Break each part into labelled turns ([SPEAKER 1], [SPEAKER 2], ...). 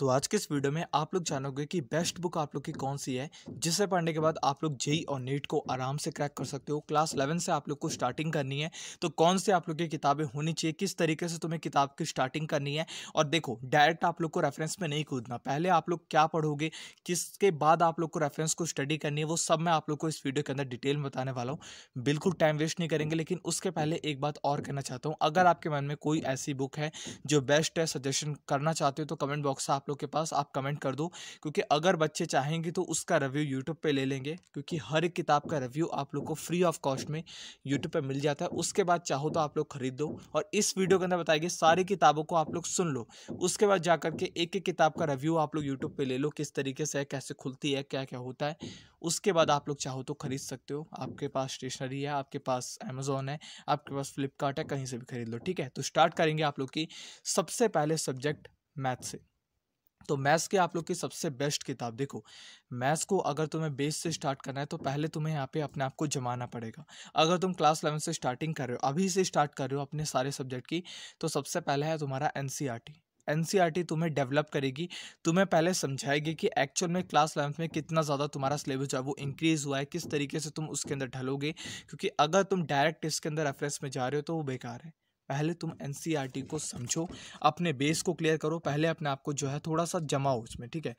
[SPEAKER 1] तो आज के इस वीडियो में आप लोग जानोगे कि बेस्ट बुक आप लोग की कौन सी है जिसे पढ़ने के बाद आप लोग जेई e और नीट e को आराम से क्रैक कर सकते हो क्लास इलेवन से आप लोग को स्टार्टिंग करनी है तो कौन से आप लोग की किताबें होनी चाहिए किस तरीके से तुम्हें किताब की स्टार्टिंग करनी है और देखो डायरेक्ट आप लोग को रेफरेंस में नहीं कूदना पहले आप लोग क्या पढ़ोगे किसके बाद आप लोग को रेफरेंस को स्टडी करनी है वो सब मैं आप लोग को इस वीडियो के अंदर डिटेल बताने वाला हूँ बिल्कुल टाइम वेस्ट नहीं करेंगे लेकिन उसके पहले एक बात और कहना चाहता हूँ अगर आपके मन में कोई ऐसी बुक है जो बेस्ट है सजेशन करना चाहते हो तो कमेंट बॉक्स आप आप लोग के पास आप कमेंट कर दो क्योंकि अगर बच्चे चाहेंगे तो उसका रिव्यू यूट्यूब पे ले लेंगे क्योंकि हर एक किताब का रिव्यू आप लोग को फ्री ऑफ कॉस्ट में यूट्यूब पर मिल जाता है उसके बाद चाहो तो आप लोग खरीद दो और इस वीडियो के अंदर बताएगी सारी किताबों को आप लोग सुन लो उसके बाद जा करके एक एक किताब का रिव्यू आप लोग यूट्यूब पर ले लो किस तरीके से है कैसे खुलती है क्या क्या होता है उसके बाद आप लोग चाहो तो खरीद सकते हो आपके पास स्टेशनरी है आपके पास अमेजोन है आपके पास फ्लिपकार्ट है कहीं से भी खरीद लो ठीक है तो स्टार्ट करेंगे आप लोग की सबसे पहले सब्जेक्ट मैथ से तो मैथ्स के आप लोग की सबसे बेस्ट किताब देखो मैथ्स को अगर तुम्हें बेस से स्टार्ट करना है तो पहले तुम्हें यहाँ पे अपने आप को जमाना पड़ेगा अगर तुम क्लास इलेवन से स्टार्टिंग कर रहे हो अभी से स्टार्ट कर रहे हो अपने सारे सब्जेक्ट की तो सबसे पहले है तुम्हारा एन एन e e तुम्हें डेवलप करेगी तुम्हें पहले समझाएगी कि एक्चुअल में क्लास इलेवंथ में कितना ज़्यादा तुम्हारा सिलेबस है वो इंक्रीज़ हुआ है किस तरीके से तुम उसके अंदर ढलोगे क्योंकि अगर तुम डायरेक्ट इसके अंदर रेफरेंस में जा रहे हो तो वो बेकार है पहले तुम एन e को समझो अपने बेस को क्लियर करो पहले अपने आप को जो है थोड़ा सा जमाओ उसमें ठीक है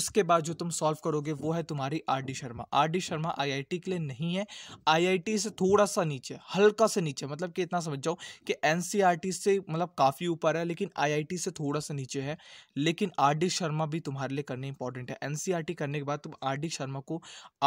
[SPEAKER 1] उसके बाद जो तुम सॉल्व करोगे वो है तुम्हारी R D Sharma R D Sharma आई के लिए नहीं है आई से थोड़ा सा नीचे हल्का से नीचे मतलब कि इतना समझ जाओ कि एन e से मतलब काफ़ी ऊपर है लेकिन आई से थोड़ा सा नीचे है लेकिन आर डी शर्मा भी तुम्हारे लिए करने इंपॉर्टेंट है एन e करने के बाद तुम आर डी शर्मा को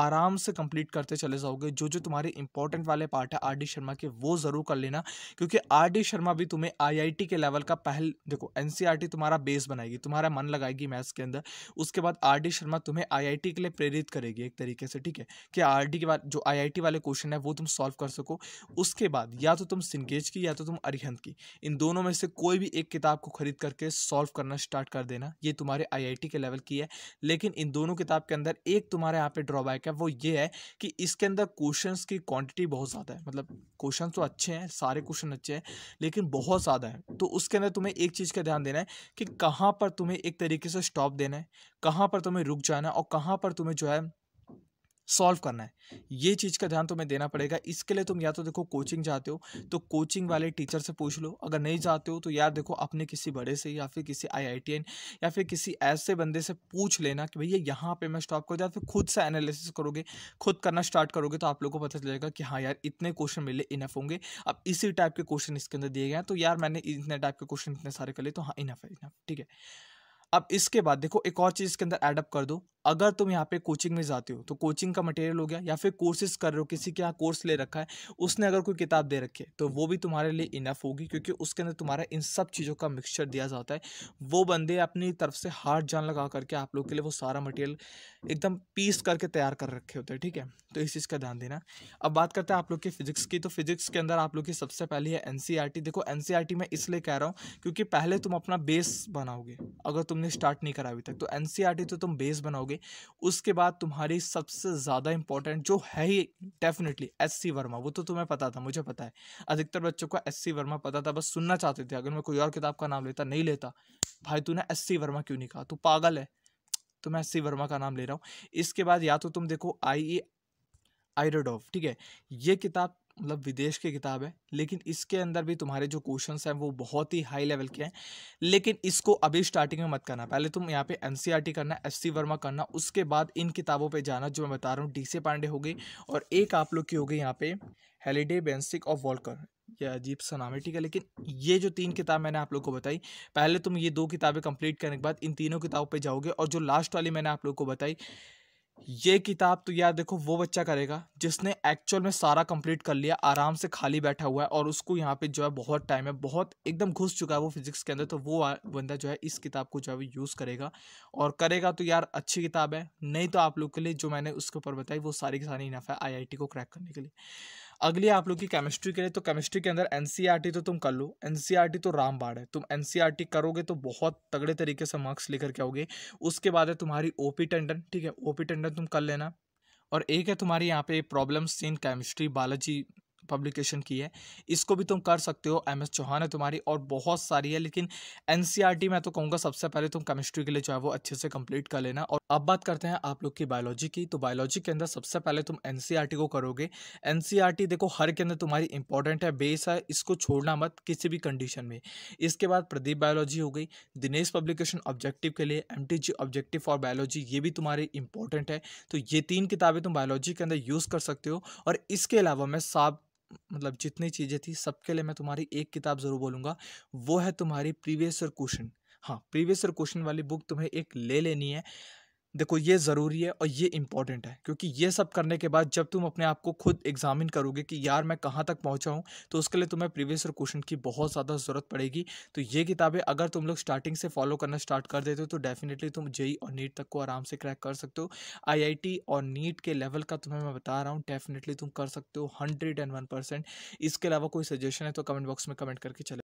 [SPEAKER 1] आराम से कंप्लीट करते चले जाओगे जो जो तुम्हारे इंपॉर्टेंट वाले पार्ट है आर डी शर्मा के वो ज़रूर कर लेना क्योंकि आर डी शर्मा भी तुम्हें आईआईटी के लेवल का पहल देखो एनसीईआरटी e तुम्हारा बेस बनाएगी तुम्हारा मन लगाएगी मैथ्स के अंदर उसके बाद आर शर्मा तुम्हें आईआईटी के लिए प्रेरित करेगी एक तरीके से ठीक है कि आर के बाद जो आई वाले क्वेश्चन है वो तुम सॉल्व कर सको उसके बाद या तो तुम सिंगेज की या तो तुम अरिहंत की इन दोनों में से कोई भी एक किताब को खरीद करके सॉल्व करना स्टार्ट कर देना ये तुम्हारे टी के लेवल की है लेकिन इन दोनों किताब के अंदर एक तुम्हारे यहाँ पे ड्रॉबैक है वो ये है कि इसके अंदर क्वेश्चन की क्वान्टिटी बहुत ज़्यादा है मतलब क्वेश्चन तो अच्छे हैं सारे क्वेश्चन अच्छे हैं लेकिन बहुत ज़्यादा है तो उसके अंदर तुम्हें एक चीज़ का ध्यान देना है कि कहाँ पर तुम्हें एक तरीके से स्टॉप देना है कहाँ पर तुम्हें रुक जाना है और कहाँ पर तुम्हें जो है सॉल्व करना है ये चीज़ का ध्यान तुम्हें देना पड़ेगा इसके लिए तुम या तो देखो कोचिंग जाते हो तो कोचिंग वाले टीचर से पूछ लो अगर नहीं जाते हो तो यार देखो अपने किसी बड़े से या फिर किसी आई या फिर किसी ऐसे बंदे से पूछ लेना कि भैया यहाँ पे मैं स्टॉप कर या फिर खुद से एनालिसिस करोगे खुद करना स्टार्ट करोगे तो आप लोग को पता चलेगा कि हाँ यार इतने क्वेश्चन मिले इनफ होंगे अब इसी टाइप के क्वेश्चन इसके अंदर दिए गए हैं तो यार मैंने इतने टाइप के क्वेश्चन इतने सारे कर लिए तो हाँ इनफ है इनफ ठीक है अब इसके बाद देखो एक और चीज़ इसके अंदर एडअप कर दो अगर तुम यहाँ पे कोचिंग में जाते हो तो कोचिंग का मटेरियल हो गया या फिर कोर्सेज कर रहे हो किसी के यहाँ कोर्स ले रखा है उसने अगर कोई किताब दे रखी है तो वो भी तुम्हारे लिए इनफ होगी क्योंकि उसके अंदर तुम्हारा इन सब चीज़ों का मिक्सचर दिया जाता है वो बंदे अपनी तरफ से हार्ड जान लगा करके आप लोग के लिए वो सारा मटेरियल एकदम पीस करके तैयार कर रखे होते हैं ठीक है तो इस चीज़ का ध्यान देना अब बात करते हैं आप लोग की फिजिक्स की तो फिजिक्स के अंदर आप लोग की सबसे पहली है एन e देखो एन e मैं इसलिए कह रहा हूँ क्योंकि पहले तुम अपना बेस बनाओगे अगर तुमने स्टार्ट नहीं करा अभी तक तो एन e तो तुम बेस बनाओगे करोगे उसके बाद तुम्हारी सबसे ज़्यादा इंपॉर्टेंट जो है ही डेफिनेटली एस सी वर्मा वो तो तुम्हें पता था मुझे पता है अधिकतर बच्चों को एस सी वर्मा पता था बस सुनना चाहते थे अगर मैं कोई और किताब का नाम लेता नहीं लेता भाई तूने एस सी वर्मा क्यों नहीं कहा तू पागल है तो मैं एस सी वर्मा का नाम ले रहा हूँ इसके बाद या तो तुम देखो आई ई आयरडॉफ ठीक है ये किताब मतलब विदेश की किताब है लेकिन इसके अंदर भी तुम्हारे जो क्वेश्चन हैं वो बहुत ही हाई लेवल के हैं लेकिन इसको अभी स्टार्टिंग में मत करना पहले तुम यहाँ पे एन e करना एस वर्मा करना उसके बाद इन किताबों पे जाना जो मैं बता रहा हूँ डी पांडे हो गई और एक आप लोग की हो गई यहाँ पे हेलीडे बेंसिक ऑफ वॉलकर या अजीब सा नाम है ठीक है लेकिन ये जो तीन किताब मैंने आप लोग को बताई पहले तुम ये दो किताबें कंप्लीट करने के बाद इन तीनों किताबों पे जाओगे और जो लास्ट वाली मैंने आप लोग को बताई ये किताब तो यार देखो वो बच्चा करेगा जिसने एक्चुअल में सारा कंप्लीट कर लिया आराम से खाली बैठा हुआ है और उसको यहाँ पे जो है बहुत टाइम है बहुत एकदम घुस चुका है वो फिजिक्स के अंदर तो वो बंदा जो है इस किताब को जो है यूज़ करेगा और करेगा तो यार अच्छी किताब है नहीं तो आप लोग के लिए जो मैंने उसके ऊपर बताई वो सारी की सारी इनफ है आई को क्रैक करने के लिए अगली आप लोग की केमिस्ट्री के लिए तो केमिस्ट्री के अंदर एन e तो तुम कर लो एन e तो रामबाड़ है तुम एन e करोगे तो बहुत तगड़े तरीके से मार्क्स लेकर के आओगे उसके बाद है तुम्हारी ओ टेंडन ठीक है ओ टेंडन तुम कर लेना और एक है तुम्हारी यहाँ पे problems in chemistry Balaji publication की है इसको भी तुम कर सकते हो एम एस चौहान है तुम्हारी और बहुत सारी है लेकिन एन e मैं तो कहूँगा सबसे पहले तुम केमिस्ट्री के लिए जो है वो अच्छे से कंप्लीट कर लेना और अब बात करते हैं आप लोग की बायोलॉजी की तो बायोलॉजी के अंदर सबसे पहले तुम एन e को करोगे एन e देखो हर के अंदर तुम्हारी इंपॉर्टेंट है बेस है इसको छोड़ना मत किसी भी कंडीशन में इसके बाद प्रदीप बायोलॉजी हो गई दिनेश पब्लिकेशन ऑब्जेक्टिव के लिए एम ऑब्जेक्टिव फॉर बायोलॉजी ये भी तुम्हारी इंपॉर्टेंट है तो ये तीन किताबें तुम बायोलॉजी के अंदर यूज़ कर सकते हो और इसके अलावा मैं साफ मतलब जितनी चीज़ें थी सबके लिए मैं तुम्हारी एक किताब ज़रूर बोलूँगा वो है तुम्हारी प्रीवियस क्वेश्चन हाँ प्रीवियस क्वेश्चन वाली बुक तुम्हें एक ले लेनी है देखो ये ज़रूरी है और ये इंपॉर्टेंट है क्योंकि ये सब करने के बाद जब तुम अपने आप को खुद एग्जामिन करोगे कि यार मैं कहाँ तक पहुँचा हूँ तो उसके लिए तुम्हें प्रीवियस और क्वेश्चन की बहुत ज़्यादा ज़रूरत पड़ेगी तो ये किताबें अगर तुम लोग स्टार्टिंग से फॉलो करना स्टार्ट कर देते हो तो डेफिनेटली तुम जेई और नीट तक को आराम से क्रैक कर सकते हो आई और नीट के लेवल का तुम्हें मैं बता रहा हूँ डेफिनेटली तुम कर सकते हो हंड्रेड इसके अलावा कोई सजेशन है तो कमेंट बॉक्स में कमेंट करके चले